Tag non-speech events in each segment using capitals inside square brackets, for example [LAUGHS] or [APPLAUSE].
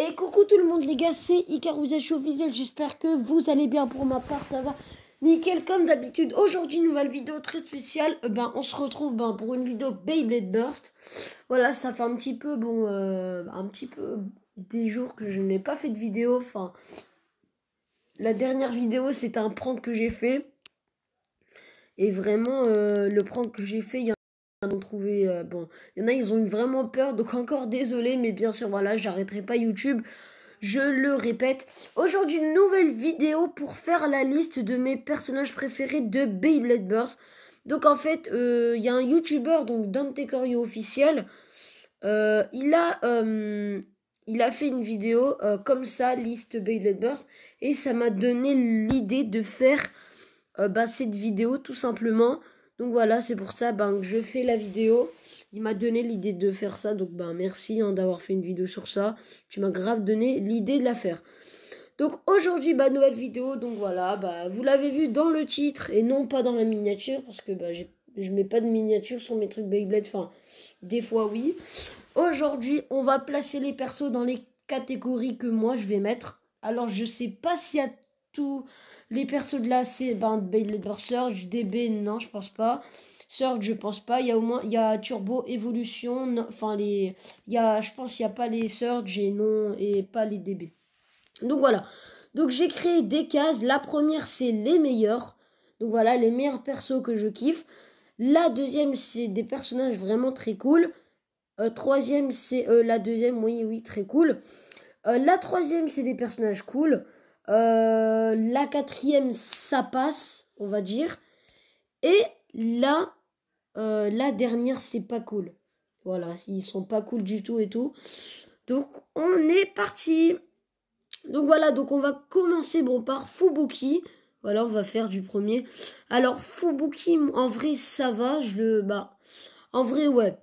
Et coucou tout le monde les gars, c'est Icarus Chauvisel. j'espère que vous allez bien pour ma part, ça va nickel comme d'habitude. Aujourd'hui, nouvelle vidéo très spéciale, euh, ben, on se retrouve ben, pour une vidéo Beyblade Burst. Voilà, ça fait un petit peu, bon, euh, un petit peu des jours que je n'ai pas fait de vidéo, enfin, la dernière vidéo c'était un prank que j'ai fait. Et vraiment, euh, le prank que j'ai fait, il y ont trouvé. Euh, bon, il y en a, ils ont eu vraiment peur, donc encore désolé, mais bien sûr, voilà, j'arrêterai pas YouTube. Je le répète, aujourd'hui une nouvelle vidéo pour faire la liste de mes personnages préférés de Beyblade Burst. Donc en fait, euh, il y a un YouTuber, donc Dante Corio officiel, euh, il a il a fait une vidéo comme ça, liste Beyblade Burst, et ça m'a donné l'idée de faire bah, cette vidéo tout simplement. Donc voilà, c'est pour ça ben, que je fais la vidéo. Il m'a donné l'idée de faire ça, donc ben merci hein, d'avoir fait une vidéo sur ça. Tu m'as grave donné l'idée de la faire. Donc aujourd'hui, ma ben, nouvelle vidéo, donc voilà, bah, vous l'avez vu dans le titre et non pas dans la miniature, parce que bah, je mets pas de miniature sur mes trucs Beyblade, enfin, des fois oui. Aujourd'hui, on va placer les persos dans les catégories que moi je vais mettre. Alors je sais pas s'il y a les persos de là c'est ben, ben Surge, DB, non, je pense pas. Surge, je pense pas. Il y a au moins, il y Turbo Evolution, enfin, les, il je pense, il y a pas les Surge et non, et pas les DB. Donc voilà. Donc j'ai créé des cases. La première, c'est les meilleurs. Donc voilà, les meilleurs persos que je kiffe. La deuxième, c'est des personnages vraiment très cool. Euh, troisième, c'est euh, la deuxième, oui, oui, très cool. Euh, la troisième, c'est des personnages cool. Euh, la quatrième, ça passe, on va dire. Et la, euh, la dernière, c'est pas cool. Voilà, ils sont pas cool du tout et tout. Donc, on est parti. Donc voilà, donc on va commencer bon par Fubuki. Voilà, on va faire du premier. Alors Fubuki, en vrai, ça va. Je le bah, en vrai, ouais,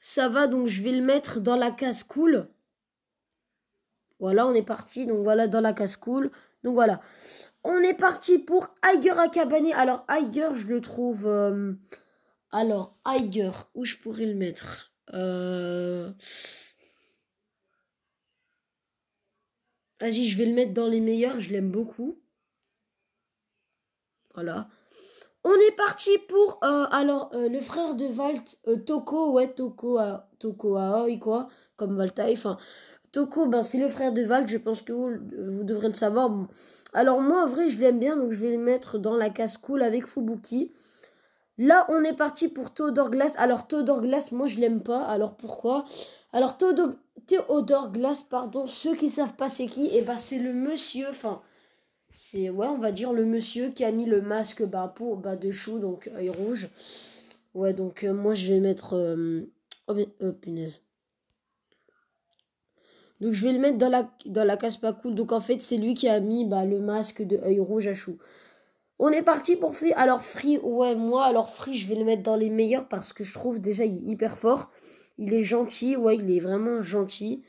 ça va. Donc je vais le mettre dans la case cool. Voilà, on est parti. Donc voilà, dans la case cool. Donc voilà. On est parti pour Iger Akabane. Alors Iger, je le trouve... Euh, alors, Iger, où je pourrais le mettre euh, Vas-y, je vais le mettre dans les meilleurs, je l'aime beaucoup. Voilà. On est parti pour euh, alors le frère de Valt, Toko, ouais, Toko, Toko Aoi, quoi, comme Valtaï. Enfin, Toko, ben, c'est le frère de Val, je pense que vous, devrez le savoir. Alors moi, en vrai, je l'aime bien, donc je vais le mettre dans la casse cool avec Fubuki. Là, on est parti pour Theodore Glass. Alors Theodore Glass, moi, je l'aime pas. Alors pourquoi Alors Theodore, Glass, pardon, ceux qui savent pas c'est qui, et eh ben c'est le monsieur, enfin... C'est, ouais, on va dire le monsieur qui a mis le masque ben, pour, bas ben, de chou, donc œil rouge. Ouais, donc euh, moi je vais mettre... Euh, oh, oh punaise. Donc je vais le mettre dans la, dans la case pas cool. Donc en fait, c'est lui qui a mis bah, le masque de œil rouge à chou. On est parti pour Free. Alors Free, ouais, moi, alors Free, je vais le mettre dans les meilleurs parce que je trouve déjà il est hyper fort. Il est gentil, ouais, il est vraiment gentil.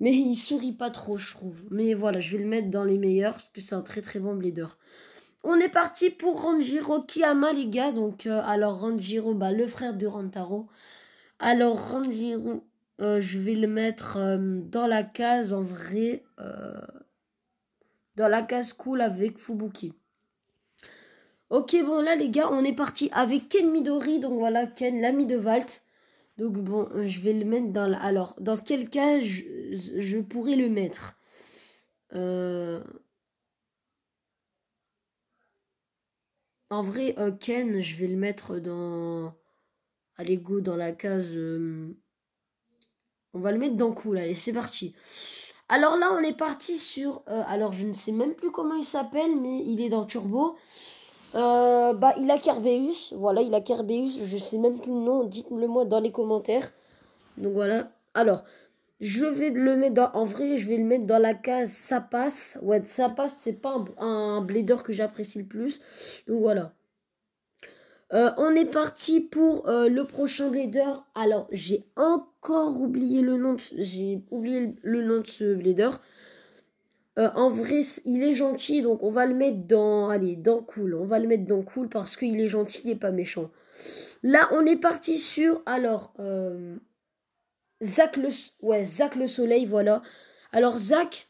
Mais il sourit pas trop, je trouve. Mais voilà, je vais le mettre dans les meilleurs parce que c'est un très très bon blader. On est parti pour Ranjiro Kiyama, les gars. Donc, euh, alors Ranjiro, bah, le frère de Rantaro. Alors Ranjiro, euh, je vais le mettre euh, dans la case en vrai. Euh, dans la case cool avec Fubuki. Ok, bon, là, les gars, on est parti avec Ken Midori. Donc voilà, Ken, l'ami de Valt. Donc bon, je vais le mettre dans la. Alors, dans quel cas je, je pourrais le mettre En vrai, Ken, je vais le mettre dans. Allez, go, dans la case on va le mettre dans cool. Allez, c'est parti. Alors là, on est parti sur. Euh, alors, je ne sais même plus comment il s'appelle, mais il est dans Turbo. Euh, bah, il a Kerbeus. Voilà, il a Kerbeus. Je sais même plus le nom. Dites-le moi dans les commentaires. Donc voilà. Alors, je vais le mettre dans. En vrai, je vais le mettre dans la case ça passe. Ouais, ça passe, c'est pas un, un blader que j'apprécie le plus. Donc voilà. Euh, on est parti pour euh, le prochain blader. Alors, j'ai encore oublié le nom de, j'ai oublié le nom de ce blader. Euh, en vrai, il est gentil, donc on va le mettre dans, allez, dans cool. On va le mettre dans cool parce qu'il est gentil, et pas méchant. Là, on est parti sur, alors, Zach le, le soleil, voilà. Alors Zach,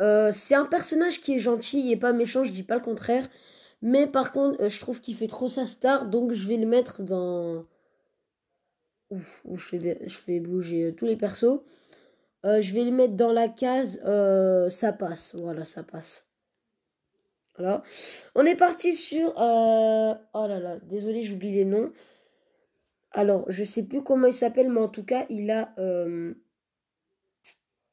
c'est un personnage qui est gentil, et pas méchant, je dis pas le contraire. Mais par contre, euh, je trouve qu'il fait trop sa star, donc je vais le mettre dans. Ouf, je, fais, bouger euh, tous les persos. Euh, je vais le mettre dans la case ça passe. Voilà, ça passe. Voilà. On est parti sur. Oh là là, désolé, j'oublie les noms. Alors, je sais plus comment il s'appelle, mais en tout cas, il a.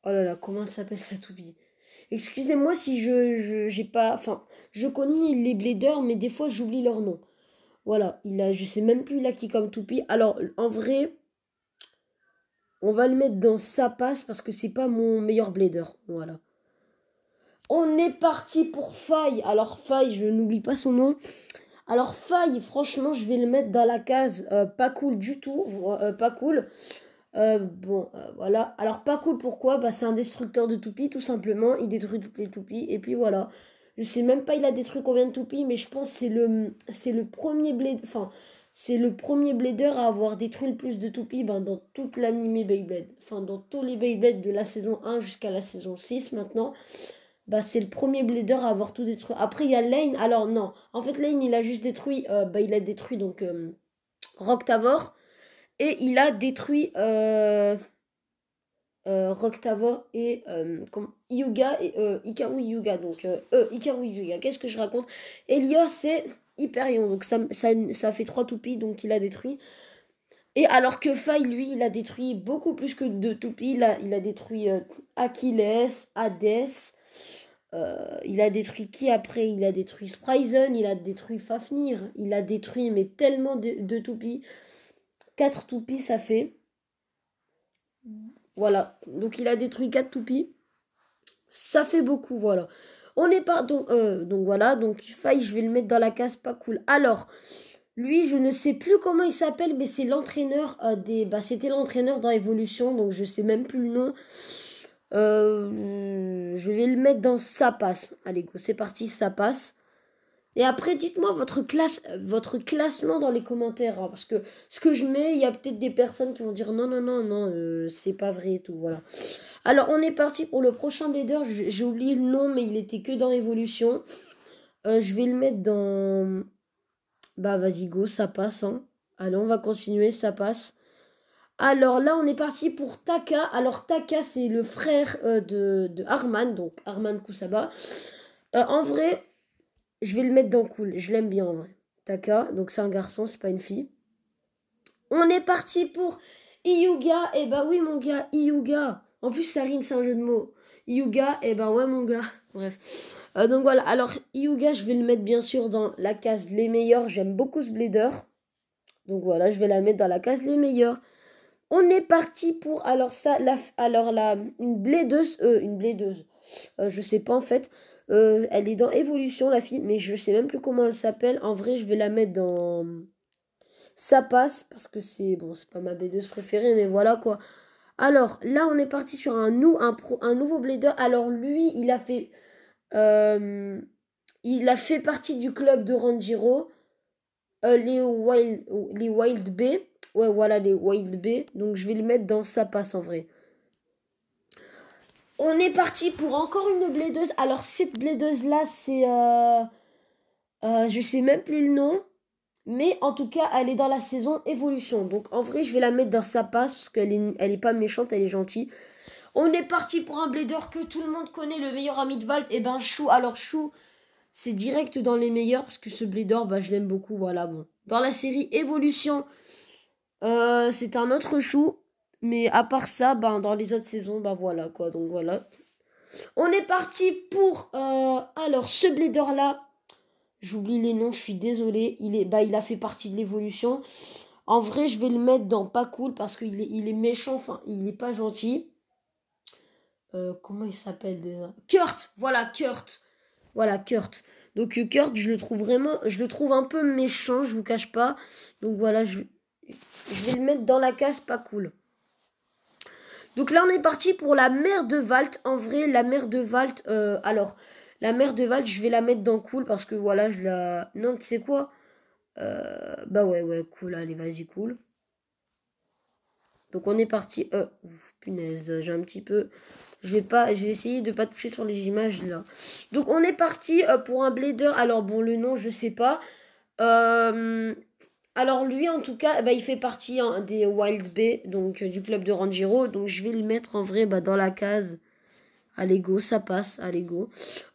Oh là là, comment il s'appelle, ça [LAUGHS] Excusez-moi si je j'ai pas enfin je connais les bladers mais des fois j'oublie leur nom. Voilà, il a je sais même plus là qui comme toupie. Alors en vrai on va le mettre dans sa passe parce que c'est pas mon meilleur blader. Voilà. On est parti pour Faille. Alors Faille, je n'oublie pas son nom. Alors Faille, franchement, je vais le mettre dans la case euh, pas cool du tout, euh, pas cool. Euh, bon, euh, voilà. Alors, pas cool, pourquoi bah, C'est un destructeur de toupies, tout simplement. Il détruit toutes les toupies, et puis voilà. Je sais même pas, il a détruit combien de toupies, mais je pense c'est le, c'est le premier blade. Enfin, c'est le premier blader à avoir détruit le plus de toupies ben, dans toute l'animé Beyblade. Enfin, dans tous les Beyblade de la saison 1 jusqu'à la saison 6 maintenant. Bah, c'est le premier blader à avoir tout détruit. Après, il y a Lane. Alors, non. En fait, Lane, il a juste détruit. Euh, bah, il a détruit donc euh, Rock Tavor. Et il a détruit euh, euh et euh, comme Yuga et Yuga. Euh, donc, Ikaru Yuga, qu'est-ce que je raconte Elios c'est Hyperion. Donc, ça, fait trois toupies, donc il a détruit. Et alors que Faye, lui, il a détruit beaucoup plus que deux toupies. Il a, détruit Achilles, Hades. il a détruit qui après Il a détruit Spryzen, il a détruit Fafnir, il a détruit mais tellement de, de toupies. 4 toupies, ça fait. Mm. Voilà. Donc il a détruit 4 toupies. Ça fait beaucoup, voilà. On est pas. Donc, euh, voilà, donc il faille, je vais le mettre dans la case, pas cool. Alors, lui, je ne sais plus comment il s'appelle, mais c'est l'entraîneur euh, des. Bah, c'était l'entraîneur dans Evolution, donc je sais même plus le nom. Euh, je vais le mettre dans sa passe. Allez, go, c'est parti, ça passe. Et après, dites-moi votre, classe, votre classement dans les commentaires. Hein, parce que ce que je mets, il y a peut-être des personnes qui vont dire non, non, non, non, euh, c'est pas vrai et tout. Voilà. Alors, on est parti pour le prochain blader. J'ai oublié le nom, mais il était que dans Evolution. Euh, je vais le mettre dans. Bah, vas-y, go, ça passe. Hein. Allez, on va continuer, ça passe. Alors là, on est parti pour Taka. Alors, Taka, c'est le frère euh, de, de Arman, donc Arman Kusaba. en vrai je vais le mettre dans cool. Je l'aime bien en vrai. Taka, donc c'est un garçon, c'est pas une fille. On est parti pour Iyuga. Eh bah oui, mon gars, Iyuga. En plus, ça rime, c'est un jeu de mots. Iyuga, eh bah ouais, mon gars. [LAUGHS] Bref. Euh, donc voilà. Alors, Iyuga, je vais le mettre bien sûr dans la case les meilleurs. J'aime beaucoup ce blader. Donc voilà, je vais la mettre dans la case les meilleurs. On est parti pour alors ça alors la une blédeuse euh, une blédeuse. Euh, je sais pas en fait. Euh, elle est dans Évolution, la fille, mais je sais même plus comment elle s'appelle. En vrai, je vais la mettre dans. Ça passe, parce que c'est. Bon, c'est pas ma se préférée, mais voilà quoi. Alors, là, on est parti sur un, un, nouveau bladeur Alors, lui, il a fait. Euh, il a fait partie du club de Ranjiro. Euh, les, wild, les Wild b Ouais, voilà, les Wild B Donc, je vais le mettre dans Ça passe en vrai. On est parti pour encore une blédeuse, Alors, cette blédeuse là c'est... Euh, euh, je sais même plus le nom. Mais en tout cas, elle est dans la saison évolution. Donc, en vrai, je vais la mettre dans sa passe parce qu'elle est, elle est pas méchante, elle est gentille. On est parti pour un blédeur que tout le monde connaît, le meilleur ami de Valt. Et eh ben, Chou. Alors, Chou, c'est direct dans les meilleurs parce que ce blédeur bah, je l'aime beaucoup. Voilà, bon. Dans la série évolution, euh, c'est un autre Chou. Mais à part ça, ben, dans les autres saisons, ben voilà quoi. Donc voilà. On est parti pour. Euh, alors, ce blader là. J'oublie les noms, je suis désolé. Il, est, bah, il a fait partie de l'évolution. En vrai, je vais le mettre dans pas cool parce qu'il est, il est méchant, enfin, il est pas gentil. Euh, comment il s'appelle déjà Kurt Voilà, Kurt Voilà, Kurt. Donc, euh, Kurt, je le trouve vraiment. Je le trouve un peu méchant, je vous cache pas. Donc, voilà, je, je vais le mettre dans la case pas cool. Donc là, on est parti pour la mer de Valt. En vrai, la mer de Valt, euh, alors, la mer de Valt, je vais la mettre dans cool parce que voilà, je la. Non, tu sais quoi euh, Bah ouais, ouais, cool, allez, vas-y, cool. Donc on est parti. Euh, punaise, j'ai un petit peu. Je vais pas, je vais essayer de pas toucher sur les images là. Donc on est parti pour un blader. Alors bon, le nom, je sais pas. Euh. Alors lui, en tout cas, eh ben, il fait partie hein, des Wild Bay, donc euh, du club de Ranjiro. Donc je vais le mettre en vrai bah, dans la case. Allez go, ça passe, allez go.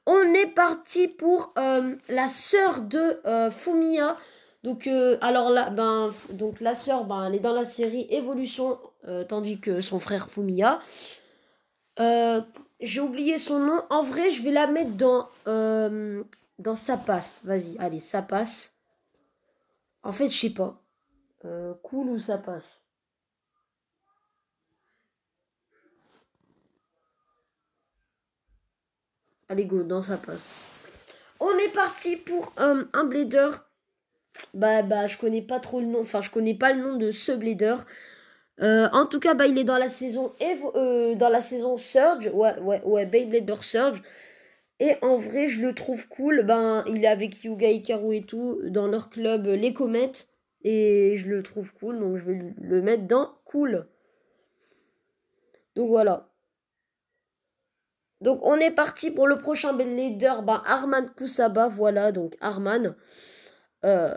On est parti pour euh, la sœur de euh, Fumia Donc alors là, ben donc la sœur, ben, elle est dans la série Évolution, tandis que son frère Fumiya. J'ai oublié son nom. En vrai, je vais la mettre dans dans passe. Vas-y, allez, ça passe. En fait, je sais pas. Euh, cool ou ça passe Allez, go, non, ça passe. On est parti pour euh, un blader. Bah, bah, je connais pas trop le nom. Enfin, je connais pas le nom de ce blader. Euh, en tout cas, bah, il est dans la saison dans la saison Surge. Ouais, ouais, ouais, Surge. Et en vrai, je le trouve cool. Ben, il est avec Yuga Hikaru et tout dans leur club euh, Les Comètes. Et je le trouve cool, donc je vais le mettre dans cool. Donc voilà. Donc on est parti pour le prochain leader, ben Arman Kusaba, voilà, donc Arman. Euh,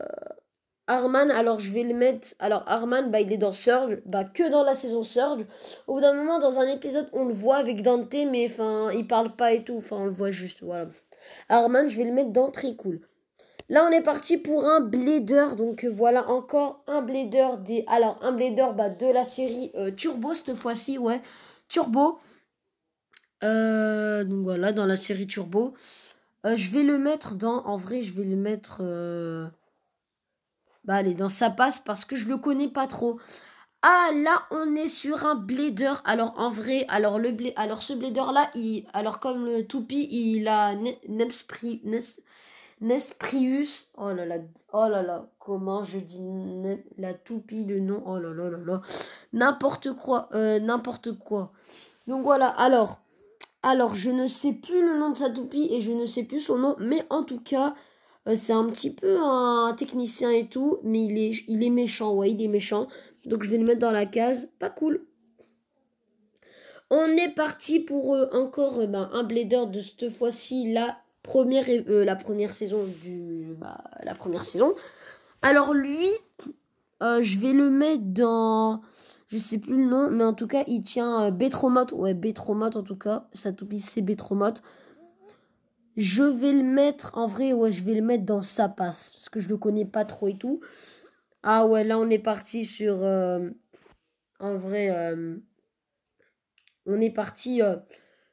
Arman, alors je vais le mettre. Alors Arman, bah, il est dans Surge, bah, que dans la saison Surge. Au bout d'un moment, dans un épisode, on le voit avec Dante, mais enfin, il parle pas et tout. Enfin, on le voit juste, voilà. Arman, je vais le mettre dans Tricool. Cool. Là, on est parti pour un blader. Donc euh, voilà, encore un blader des. Alors, un blader bah, de la série euh, Turbo cette fois-ci, ouais. Turbo. Euh, donc voilà, dans la série Turbo. je vais le mettre dans. En vrai, je vais le mettre bah allez, dans ça passe parce que je le connais pas trop. Ah là, on est sur un blader. Alors en vrai, alors le alors ce blader là, il alors comme le toupie, il a Nesprius. Oh là là, oh là là, comment je dis la toupie de nom. Oh là là là là. N'importe quoi, euh, n'importe quoi. Donc voilà, alors alors je ne sais plus le nom de sa toupie et je ne sais plus son nom, mais en tout cas, euh, c'est un petit peu un technicien et tout, mais il est, il est méchant, ouais, il est méchant. Donc je vais le mettre dans la case. Pas cool. On est parti pour euh, encore euh, ben, un blader de cette fois-ci la première la première saison du bah, la première saison. Alors lui, je vais le mettre dans je sais plus le nom, mais en tout cas il tient betromat Ouais, betromat en tout cas, sa c'est betromat je vais le mettre, en vrai, ouais, je vais le mettre dans sa passe, parce que je le connais pas trop et tout. Ah ouais, là, on est parti sur... Euh, en vrai, euh, on est parti euh,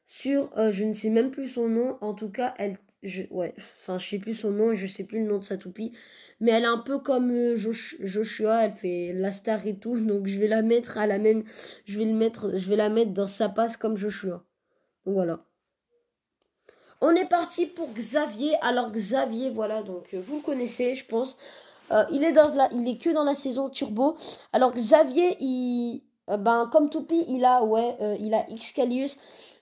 sur... je ne sais même plus son nom, en tout cas, elle... Je, ouais, enfin, je sais plus son nom et je sais plus le nom de sa toupie. Mais elle est un peu comme Joshua, elle fait la star et tout, donc je vais la mettre à la même... Je vais, le mettre, je vais la mettre dans sa passe comme Joshua. voilà. On est parti pour Xavier. Alors Xavier, voilà, donc euh, vous le connaissez, je pense. Euh, il est dans la, il est que dans la saison turbo. Alors Xavier, il, euh, ben comme Toupie, il a ouais, il a Excalius.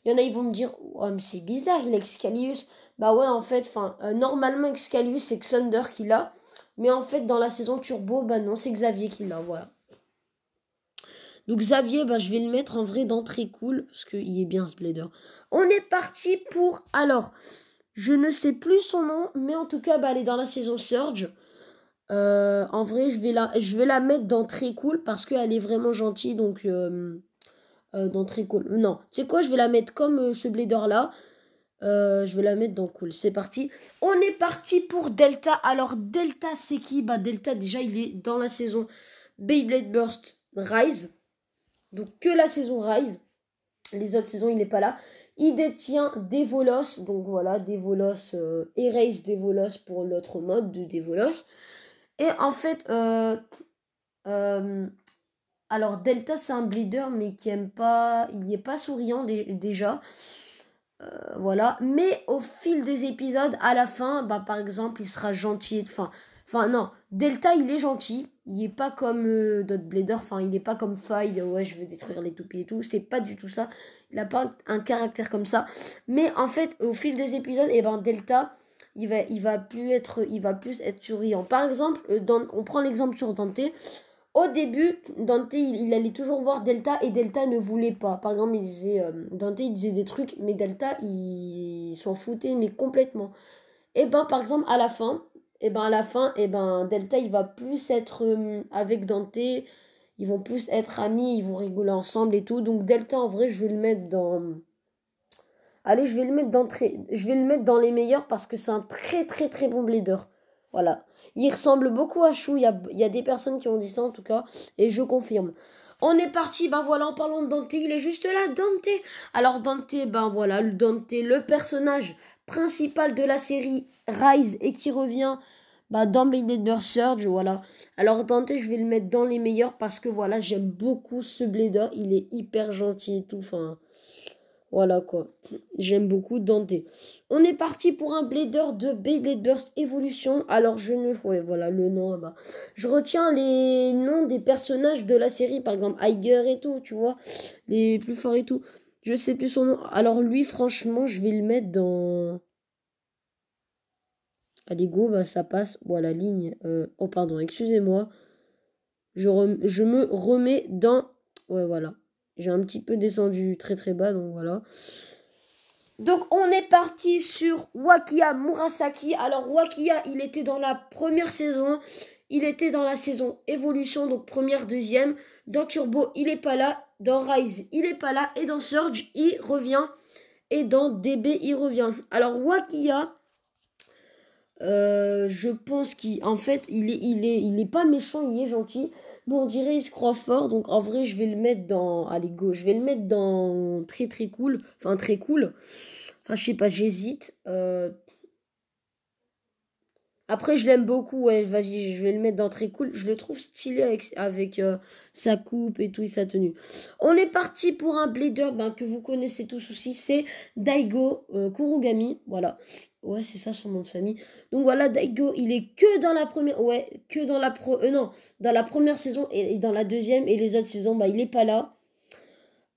Il y en a, ils vont me dire, oh, mais c'est bizarre, il a Excalius. Bah ouais, en fait, enfin, normalement Excalius c'est Xander qu'il a, mais en fait dans la saison turbo, ben, non, c'est Xavier qui l'a, voilà. Donc Xavier, bah, je vais le mettre en vrai d'entrée cool, parce qu'il est bien ce blader. On est parti pour... Alors, je ne sais plus son nom, mais en tout cas, bah, elle est dans la saison Surge. Euh, en vrai, je vais, la, je vais la mettre dans très cool, parce qu'elle est vraiment gentille, donc... Euh, euh, dans très cool. Non, c'est quoi, je vais la mettre comme ce blader là. je vais la mettre dans cool. C'est parti. On est parti pour Delta. Alors Delta c'est qui Bah Delta déjà il est dans la saison Beyblade Burst Rise. Donc que la saison Rise. Les autres saisons, il n'est pas là. Il détient Devolos, donc voilà, Devolos, euh, Erase Devolos pour l'autre mode de Devolos. Et en fait, euh, euh, alors Delta, c'est un bleeder, mais qui aime pas, il n'est pas souriant déjà. Euh, voilà, mais au fil des épisodes, à la fin, bah, par exemple, il sera gentil, enfin, Enfin, non, Delta, il est gentil. Il est pas comme euh, d'autres Dot Enfin, il n'est pas comme Fight. Euh, ouais, je veux détruire les toupies et tout. C'est pas du tout ça. Il a pas un caractère comme ça. Mais en fait, au fil des épisodes, et eh ben, Delta, il va, il va plus être, il va plus être souriant. Par exemple, euh, dans, on prend l'exemple sur Dante. Au début, Dante, il, allait toujours voir Delta et Delta ne voulait pas. Par exemple, il disait, Dante, il disait des trucs, mais Delta, il, s'en foutait, mais complètement. Et eh ben, par exemple, à la fin, et eh ben à la fin, et eh ben Delta, il va plus être euh, avec Dante, ils vont plus être amis, ils vont rigoler ensemble et tout. Donc Delta, en vrai, je vais le mettre dans... Allez, je vais le mettre dans, je vais le mettre dans les meilleurs parce que c'est un très très très bon blader. Voilà. Il ressemble beaucoup à Chou, il y a, y a des personnes qui ont dit ça en tout cas, et je confirme. On est parti, ben voilà, en parlant de Dante, il est juste là, Dante. Alors Dante, ben voilà, le Dante, le personnage principal de la série Rise et qui revient bah, dans Burst Surge, voilà. Alors Dante, je vais le mettre dans les meilleurs parce que voilà, j'aime beaucoup ce Blader, il est hyper gentil et tout, enfin... Voilà quoi, j'aime beaucoup Dante. On est parti pour un Blader de Beyblade Burst Evolution. Alors je ne... Ouais, voilà le nom. Bah. Je retiens les noms des personnages de la série, par exemple Iger et tout, tu vois. Les plus forts et tout. Je sais plus son nom. Alors lui, franchement, je vais le mettre dans... Allez, go, bah, ça passe. Voilà, ligne. Euh, oh, pardon, excusez-moi. Je, je me remets dans... Ouais, voilà. J'ai un petit peu descendu très très bas, donc voilà. Donc on est parti sur Wakia Murasaki. Alors Wakia, il était dans la première saison. Il était dans la saison évolution, donc première, deuxième. Dans Turbo, il est pas là. Dans Rise, il est pas là. Et dans Surge, il revient. Et dans DB, il revient. Alors, Wakia, euh, je pense qu'en fait, il est, il, est, il est pas méchant, il est gentil. Mais on dirait il se croit fort. Donc, en vrai, je vais le mettre dans. Allez, go. Je vais le mettre dans très très cool. Enfin, très cool. Enfin, je sais pas, j'hésite. Euh, après, je l'aime beaucoup. Ouais, vas-y, je vais le mettre dans très cool. Je le trouve stylé avec, euh, sa coupe et tout et sa tenue. On est parti pour un blader ben, que vous connaissez tous aussi. C'est Daigo euh, Kurugami. Voilà. Ouais, c'est ça son nom de famille. Donc voilà, Daigo, il est que dans la première. Ouais, que dans la pro. Euh, non, dans la première saison et, dans la deuxième. Et les autres saisons, ben, il est pas là.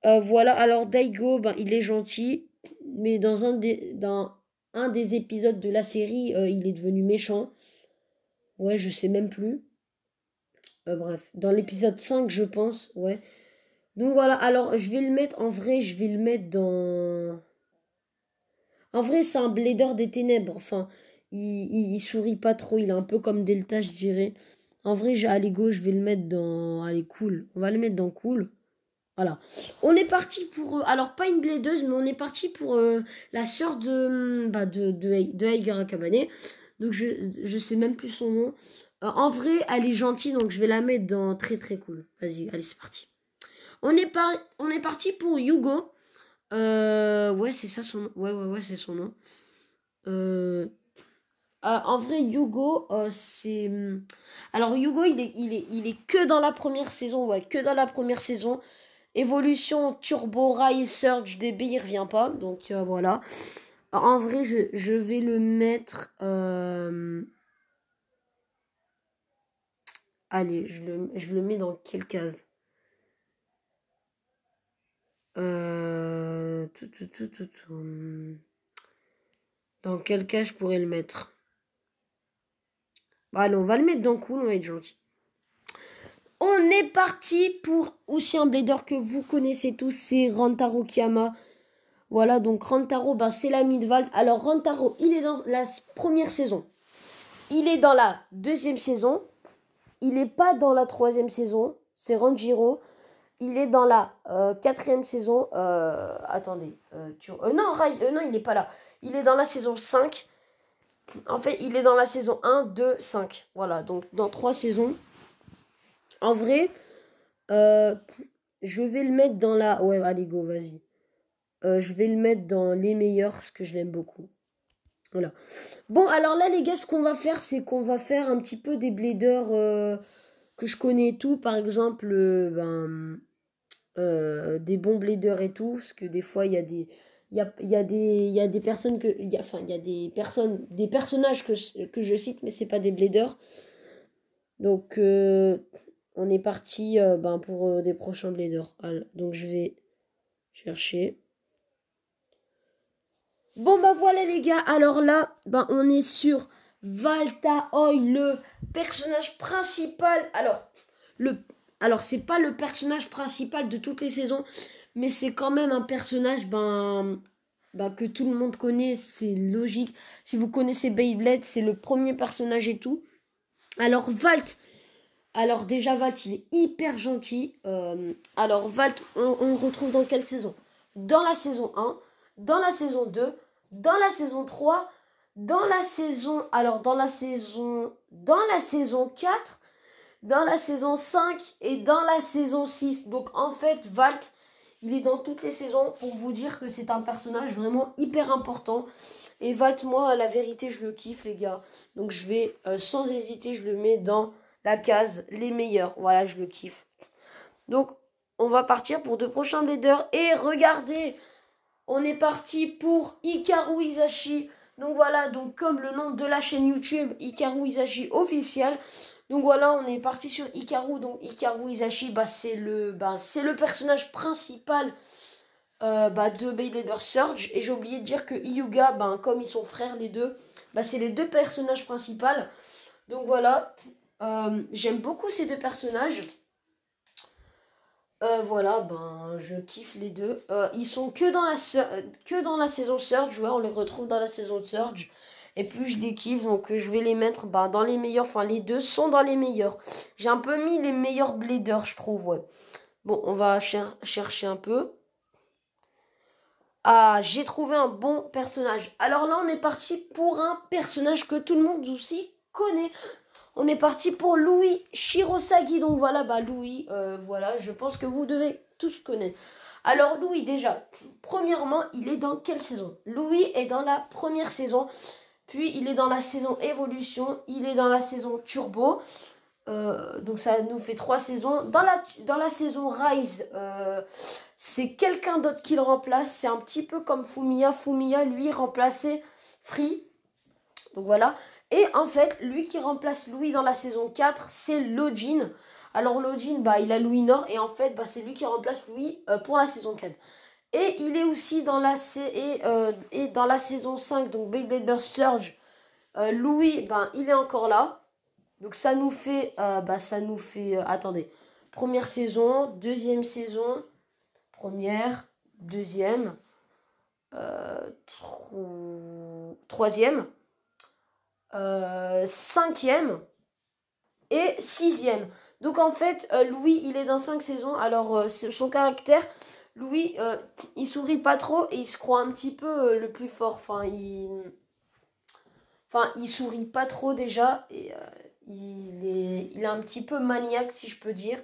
voilà, alors Daigo, ben, il est gentil. Mais dans un des. Dans un des épisodes de la série, euh, il est devenu méchant. Ouais, je sais même plus. Euh, bref, dans l'épisode 5, je pense, ouais. Donc voilà, alors je vais le mettre en vrai, je vais le mettre dans. En vrai, c'est un blader des ténèbres. Enfin, il, il, sourit pas trop, il est un peu comme Delta, je dirais. En vrai, à go, je vais le mettre dans. Allez, cool. On va le mettre dans cool. Voilà. On est parti pour. Euh, alors, pas une blédeuse, mais on est parti pour euh, la sœur de. Hmm, bah, de, de, de Akabane. Donc, je, je sais même plus son nom. Euh, en vrai, elle est gentille, donc je vais la mettre dans très très cool. Vas-y, allez, c'est parti. On est, on est parti pour Yugo. ouais, c'est ça son Ouais, ouais, ouais, c'est son nom. en vrai, Hugo, c'est. Hmm, alors, Hugo, il est, il est que dans la première saison, ouais, que dans la première saison. Évolution, Turbo, Rail, search DB, il revient pas. Donc euh, voilà. En vrai, je, vais le mettre. Euh, allez, je le, mets dans quelle case euh, Dans quelle case je pourrais le mettre bah, Allez, on va le mettre dans cool, on va être gentil. On est parti pour aussi un blader que vous connaissez tous, c'est Rantaro Kiyama. Voilà, donc Rantaro, bah, c'est la de Alors Rantaro, il est dans la première saison. Il est dans la deuxième saison. Il n'est pas dans la troisième saison. C'est Ranjiro. Il est dans la euh, quatrième saison. Euh, attendez. Euh, non, non, il n'est pas là. Il est dans la saison 5. En fait, il est dans la saison 1, 2, 5. Voilà, donc dans trois saisons. En vrai, euh, je vais le mettre dans la... Ouais, allez, go, vas-y. Euh, je vais le mettre dans les meilleurs parce que je l'aime beaucoup. Voilà. Bon, alors là, les gars, ce qu'on va faire, c'est qu'on va faire un petit peu des bladers euh, que je connais et tout. Par exemple, ben, des bons bladers et tout. Parce que des fois, il y a des... Il y a, y, des personnes que... enfin, il y a des personnes... Des personnages que, que je cite, mais c'est pas des bladers. Donc on est parti euh, ben, pour euh, des prochains Blader Hall. Donc je vais chercher. Bon bah voilà les gars, alors là, ben, on est sur Valta Hoy, le personnage principal. Alors, le alors c'est pas le personnage principal de toutes les saisons, mais c'est quand même un personnage ben, ben que tout le monde connaît, c'est logique. Si vous connaissez Beyblade, c'est le premier personnage et tout. Alors Valt, alors déjà Valt, il est hyper gentil. Euh, alors Valt, on, retrouve dans quelle saison Dans la saison 1, dans la saison 2, dans la saison 3, dans la saison... Alors dans la saison... Dans la saison 4, dans la saison 5 et dans la saison 6. Donc en fait, Valt, il est dans toutes les saisons pour vous dire que c'est un personnage vraiment hyper important. Et Valt, moi, la vérité, je le kiffe, les gars. Donc je vais, euh, sans hésiter, je le mets dans la case les meilleurs. Voilà, je le kiffe. Donc, on va partir pour deux prochains bladers. Et regardez, on est parti pour Hikaru Izashi. Donc voilà, donc comme le nom de la chaîne YouTube, Hikaru Izashi officiel. Donc voilà, on est parti sur Hikaru. Donc Hikaru Izashi, bah, c'est le, bah, c'est le personnage principal euh, bah, de Beyblade Surge. Et j'ai oublié de dire que Iyuga, bah, comme ils sont frères les deux, bah, c'est les deux personnages principaux. Donc voilà, euh, j'aime beaucoup ces deux personnages. Euh, voilà, ben, je kiffe les deux. Euh, ils sont que dans, la que dans la saison Surge, ouais, on les retrouve dans la saison Surge. Et puis je les kiffe, donc je vais les mettre ben, dans les meilleurs. Enfin, les deux sont dans les meilleurs. J'ai un peu mis les meilleurs bladers, je trouve, ouais. Bon, on va chercher un peu. Ah, j'ai trouvé un bon personnage. Alors là, on est parti pour un personnage que tout le monde aussi connaît. On est parti pour Louis Shirosagi. Donc voilà, bah Louis, euh, voilà, je pense que vous devez tous connaître. Alors Louis, déjà, premièrement, il est dans quelle saison Louis est dans la première saison, puis il est dans la saison évolution, il est dans la saison turbo. Euh, donc ça nous fait trois saisons. Dans la, dans la saison Rise, euh, c'est quelqu'un d'autre qui le remplace. C'est un petit peu comme Fumiya. Fumiya, lui, remplaçait Free. Donc voilà. Et en fait, lui qui remplace Louis dans la saison 4, c'est Lojin. Alors Lojin, bah, il a Louis Nord et en fait, bah, c'est lui qui remplace Louis euh, pour la saison 4. Et il est aussi dans la, euh, saison 5, donc Beyblade Surge, euh, Louis, ben, il est encore là. Donc ça nous fait, bah, ça nous fait, attendez, première saison, deuxième saison, première, deuxième, troisième. 5 euh, cinquième et sixième. Donc en fait, euh, Louis, il est dans cinq saisons. Alors euh, son caractère, Louis, il sourit pas trop et il se croit un petit peu le plus fort. Enfin, il, enfin, il sourit pas trop déjà et il est, il est un petit peu maniaque si je peux dire.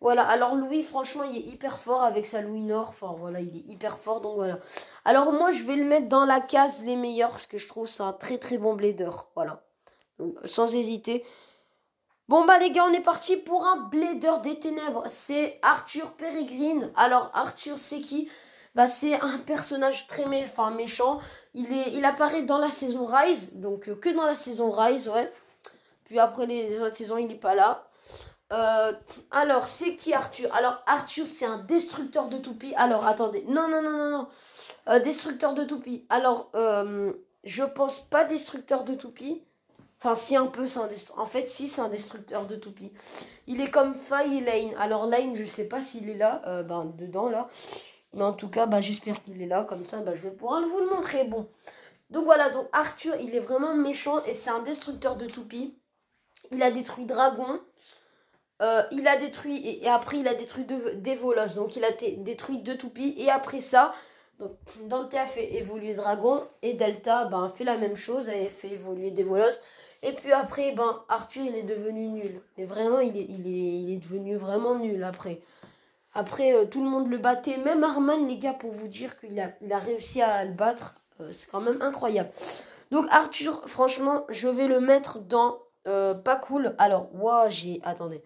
Voilà, alors Louis, franchement, il est hyper fort avec sa Louis Nord. Enfin, voilà, il est hyper fort, donc voilà. Alors moi, je vais le mettre dans la case les meilleurs, parce que je trouve c'est un très très bon blader. Voilà, donc, sans hésiter. Bon bah les gars, on est parti pour un blader des ténèbres. C'est Arthur Peregrine. Alors Arthur, c'est qui bah, c'est un personnage très mé méchant. Il, est, il apparaît dans la saison Rise, donc euh, que dans la saison Rise, ouais. Puis après les autres saisons, il n'est pas là. Euh, alors, c'est qui Arthur Alors, Arthur, c'est un destructeur de toupies. Alors, attendez. Non, non, non, non, non. Euh, destructeur de toupies. Alors, euh, je pense pas destructeur de toupies. Enfin, si, un peu, c'est un En fait, si, c'est un destructeur de toupies. Il est comme Faye et Lane. Alors, Lane, je sais pas s'il est là. ben, dedans, là. Mais en tout cas, ben, j'espère qu'il est là. Comme ça, ben, je vais pouvoir vous le montrer. Bon. Donc, voilà. Donc, Arthur, il est vraiment méchant. Et c'est un destructeur de toupies. Il a détruit Dragon. Euh, il a détruit, et, après il a détruit deux, des Volos, donc il a détruit deux toupies, et après ça, Dante a fait évoluer Dragon, et Delta ben, fait la même chose, a fait évoluer des Volos, et puis après, ben, Arthur il est devenu nul, mais vraiment il est, devenu vraiment nul après. Après, euh, tout le monde le battait, même Arman, les gars, pour vous dire qu'il a, réussi à le battre, euh, c'est quand même incroyable. Donc Arthur, franchement, je vais le mettre dans euh, pas cool. Alors, wow, j'ai. Attendez.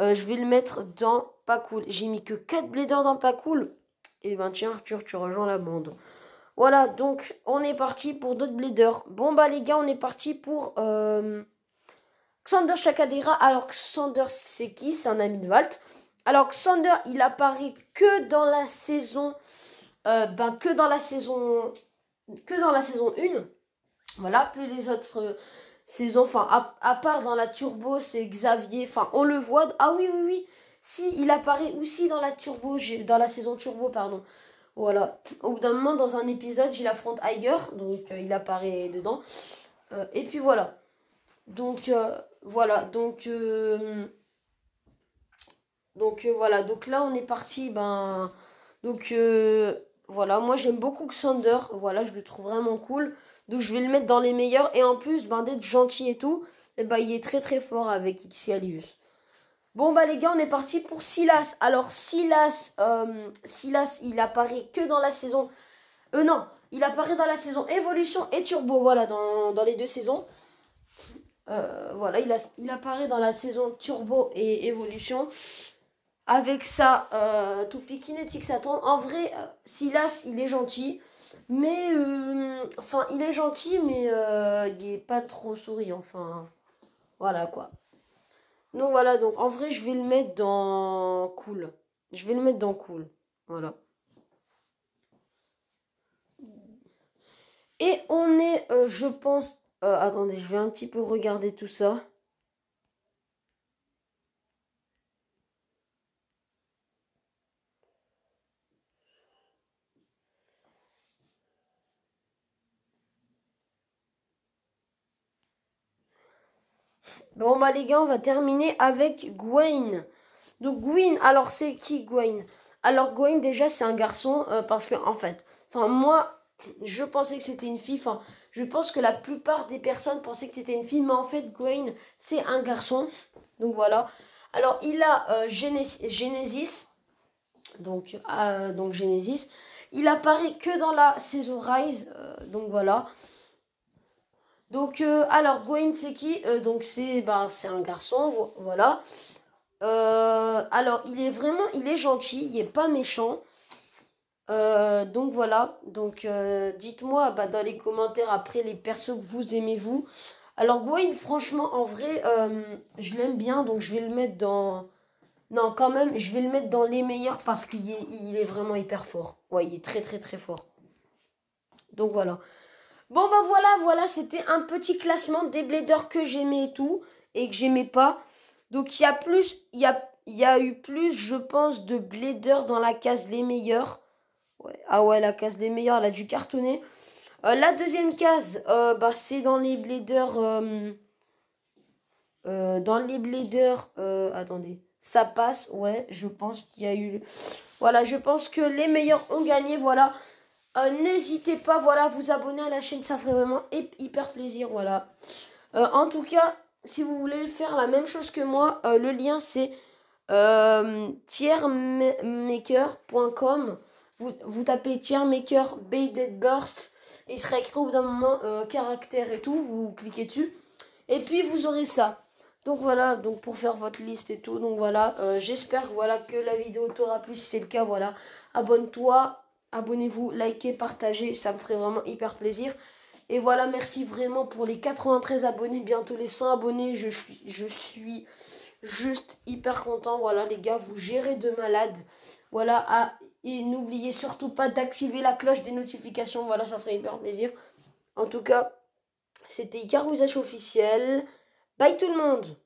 Euh, je vais le mettre dans pas cool. J'ai mis que 4 Bladers dans pas cool. Et eh ben tiens, Arthur, tu rejoins la bande. Voilà, donc on est parti pour d'autres Bladers, Bon bah les gars, on est parti pour euh, Xander Chakadera. Alors Xander, c'est qui C'est un ami de Valt. Alors Xander, il apparaît que dans la saison. ben que dans la saison. Que dans la saison 1. Voilà, plus les autres ses enfants. À, part dans la turbo, c'est Xavier. Enfin, on le voit. Ah oui, oui, oui. Si, il apparaît aussi dans la turbo, dans la saison turbo, pardon. Voilà. Au bout d'un moment, dans un épisode, il affronte ailleurs. donc euh, il apparaît dedans. Euh, et puis voilà. Donc euh, voilà. Donc donc voilà. Donc là, on est parti. Ben donc voilà. Moi, j'aime beaucoup Xander. Voilà, je le trouve vraiment cool. Donc je vais le mettre dans les meilleurs. Et en plus, ben, d'être gentil et tout, et eh ben, il est très très fort avec Xialius Bon bah les gars, on est parti pour Silas. Alors Silas, euh, Silas, il apparaît que dans la saison... Euh non, il apparaît dans la saison Évolution et Turbo, voilà, dans, dans les deux saisons. Euh, voilà, il, il apparaît dans la saison Turbo et Évolution. Avec sa euh, toupie kinétique Satan. En vrai, euh, Silas, il est gentil. Mais, euh, enfin, il est gentil, mais euh, il est pas trop souri Enfin, voilà quoi. Donc voilà, donc en vrai, je vais le mettre dans cool. Je vais le mettre dans cool. Voilà. Et on est, euh, je pense. attendez, je vais un petit peu regarder tout ça. Bon, bah, les gars, on va terminer avec Gwen. Donc Gwen, alors c'est qui Gwen Alors Gwen, déjà, c'est un garçon euh, parce que, en fait, enfin, moi, je pensais que c'était une fille. Enfin, je pense que la plupart des personnes pensaient que c'était une fille, mais en fait, Gwen, c'est un garçon. Donc voilà. Alors, il a euh, Genesis. Donc, euh, donc Genesis. Il apparaît que dans la saison Rise. donc voilà. Donc, euh, alors, Gwen, c'est qui euh, Donc, ben, c'est un garçon, voilà. Euh, alors, il est vraiment, il est gentil, il est pas méchant. donc, voilà. Donc, dites-moi bah, dans les commentaires après les persos que vous aimez, vous. Alors, Gwen, franchement, en vrai, je l'aime bien, donc je vais le mettre dans... Non, quand même, je vais le mettre dans les meilleurs parce qu'il est, il est vraiment hyper fort. Ouais, il est très, très, très fort. Donc, voilà. Bon bah voilà, voilà, c'était un petit classement des bladers que j'aimais et tout, et que j'aimais pas. Donc il y a plus, il y a, eu plus, je pense, de bladers dans la case les meilleurs. Ah ouais, la case les meilleurs, elle a dû cartonner. Euh, la deuxième case, euh, bah, c'est dans les bladers... Euh, dans les bladers... attendez, ça passe, ouais, je pense qu'il y a eu... Voilà, je pense que les meilleurs ont gagné, voilà. Euh, n'hésitez pas, voilà, à vous abonner à la chaîne, ça ferait vraiment hyper plaisir, voilà. Euh, en tout cas, si vous voulez faire la même chose que moi, euh, le lien c'est tiermaker.com. Vous, vous, tapez tiermaker Beyblade Burst il sera écrit au bout d'un moment caractère et tout. Vous cliquez dessus et puis vous aurez ça. Donc voilà, donc pour faire votre liste et tout, donc voilà, j'espère voilà que la vidéo t'aura plu. Si c'est le cas, voilà, abonne-toi, Abonnez-vous, likez, partagez, ça me ferait vraiment hyper plaisir. Et voilà, merci vraiment pour les 93 abonnés, bientôt les 100 abonnés. Je suis, je suis juste hyper content. Voilà, les gars, vous gérez de malade. Voilà, ah, et n'oubliez surtout pas d'activer la cloche des notifications. Voilà, ça ferait hyper plaisir. En tout cas, c'était H officiel. Bye tout le monde